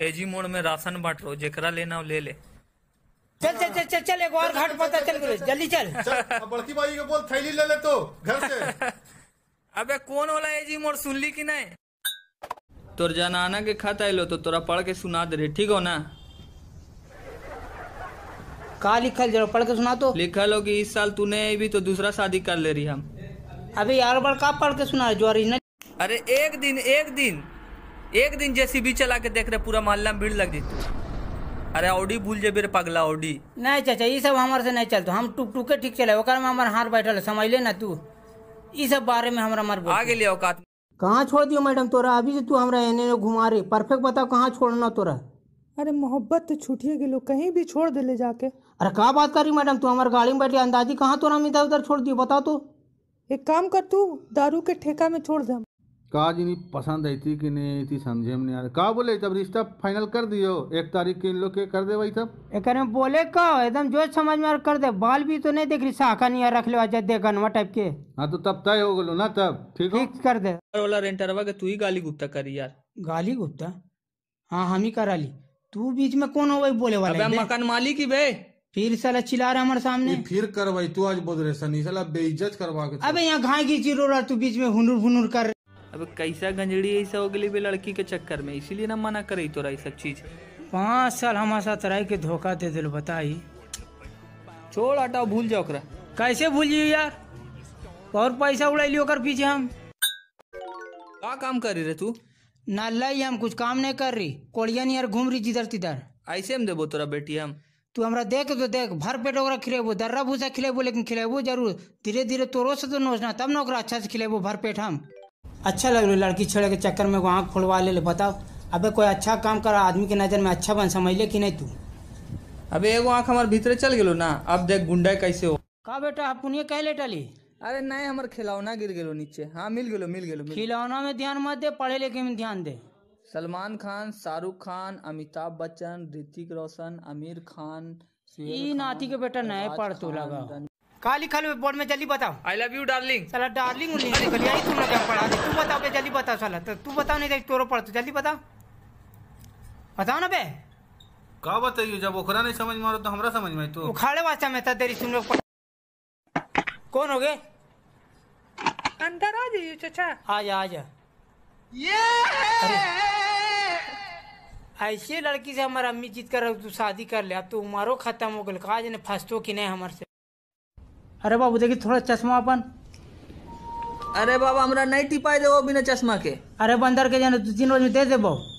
एजी मोड़ में राशन बांट रो जेकरा लेना ले ले चल चल चल चल चल एक और घाट पता चल गुरु जल्दी चल बड़की भाई के बोल थैली ले ले तो घर से अबे कौन होला एजी मोड़ सुन ली कि नहीं तोर जनाना के खाता लो तो तोरा पढ़ के सुना दे ठीक हो ना का लिखल जरा पढ़ के सुना तो लिखल हो कि इस साल तूने भी तो दूसरा शादी कर ले रही हम अभी यार बड़ का पढ़ के सुना जो ओरिजिनल अरे एक दिन एक दिन एक दिन जैसी भी चला के देख रहे पूरा मोहल्ला में भीड़ लग जाती अरे ऑडी भूल जाए मेरे पगला ऑडी नहीं चाचा ये सब हमारे से नहीं चलते हम टुक टुके ठीक चले ओकर में हमारे हाथ बैठल समझ ले ना तू ये सब बारे में हमारा मर आगे ले औकात कहाँ छोड़ दियो मैडम तोरा अभी से तू हमरा एने घुमा रही परफेक्ट बताओ कहाँ छोड़ना तोरा अरे मोहब्बत तो छूटिए गए लोग कहीं भी छोड़ दे ले जाके अरे का बात कर रही मैडम तू हमारे गाड़ी में बैठी अंदाजी कहाँ तोरा हम इधर उधर छोड़ दियो बता तो एक काम कर तू दारू के ठेका में छोड़ दे का जी पसंद आई कि नहीं थी समझे में नहीं आ रहा का बोले तब रिश्ता फाइनल कर दियो एक तारीख के इन लोग के कर दे भाई तब एक में बोले का एकदम जो समझ में कर दे बाल भी तो नहीं देख रही शाखा नहीं रख लो अजय दे गनवा टाइप के हाँ तो तब तय हो गलो ना तब ठीक ठीक कर दे वाला रेंटरवा के तू ही गाली गुप्ता करी यार गाली गुप्ता हाँ हम ही करा ली तू बीच में कौन हो भाई बोले वाला मकान मालिक ही बे फिर साला चिल्ला रहा हमारे सामने फिर करवाई तू आज बोल रहे सनी साला बेइज्जत करवा के अबे यहाँ घाय की चिरो रहा तू बीच में हुनर हुनर कर अब कैसा गंजड़ी ऐसा हो गई भी लड़की के चक्कर में इसीलिए ना मना करे तोरा सब चीज पाँच साल हमारे साथ रह के धोखा दे दिल बताई छोड़ हटाओ भूल जाओ करा कैसे भूल जाओ यार और पैसा उड़ा लियो कर पीछे हम का काम कर रही रे तू ना लाई हम कुछ काम नहीं कर रही कोड़िया नहीं यार घूम रही जिधर तिधर ऐसे हम देबो तोरा बेटी हम तू हमरा देख तो देख भर पेट ओकरा खिलेबो दर्रा भूसा खिलेबो लेकिन खिलेबो जरूर धीरे धीरे तोरो से तो नोचना तब ना ओकरा अच्छा से खिलेबो भर पेट हम अच्छा लग रहा लड़की छोड़े के चक्कर में वहाँ खुलवा ले ले बताओ अबे कोई अच्छा काम करा आदमी के नज़र में अच्छा बन समझ ले कि नहीं तू अबे एगो आँख हमारे भीतरे चल गए ना अब देख गुंडा कैसे हो कहा बेटा आप पुनिया कह ले टाली अरे नहीं हमारे खिलौना गिर गए नीचे हाँ मिल गए मिल गए खिलौना में ध्यान मत दे पढ़े लिखे में ध्यान दे सलमान खान शाहरुख खान अमिताभ बच्चन ऋतिक रोशन आमिर खान ई नाती के बेटा नए पढ़ तो लगा का लिखल है बोर्ड में जल्दी बताओ आई लव यू डार्लिंग साला डार्लिंग उर्लिंग लिया ही तुमने क्या पढ़ा तू बताओ के तो जल्दी बताओ साला तो तू बताओ नहीं तोरो तो पढ़ तो जल्दी बताओ बताओ ना बे का बताइयो जब ओकरा नहीं समझ मारो तो हमरा समझ में तो उखाड़े वाचा में था तेरी तुम लोग कौन होगे अंदर आ जाइए चाचा आ जा आ जा ये ऐसी लड़की से हमारा अम्मी जीत कर तू शादी कर ले अब तो उम्र खत्म हो गल कहा फंसतो कि नहीं हमारे अरे बाबू देखिए थोड़ा चश्मा अपन अरे बाबा हमरा नहीं टिपाई देबो बिना चश्मा के अरे बंदर के जाने दू तो तीन रोज में दे देबो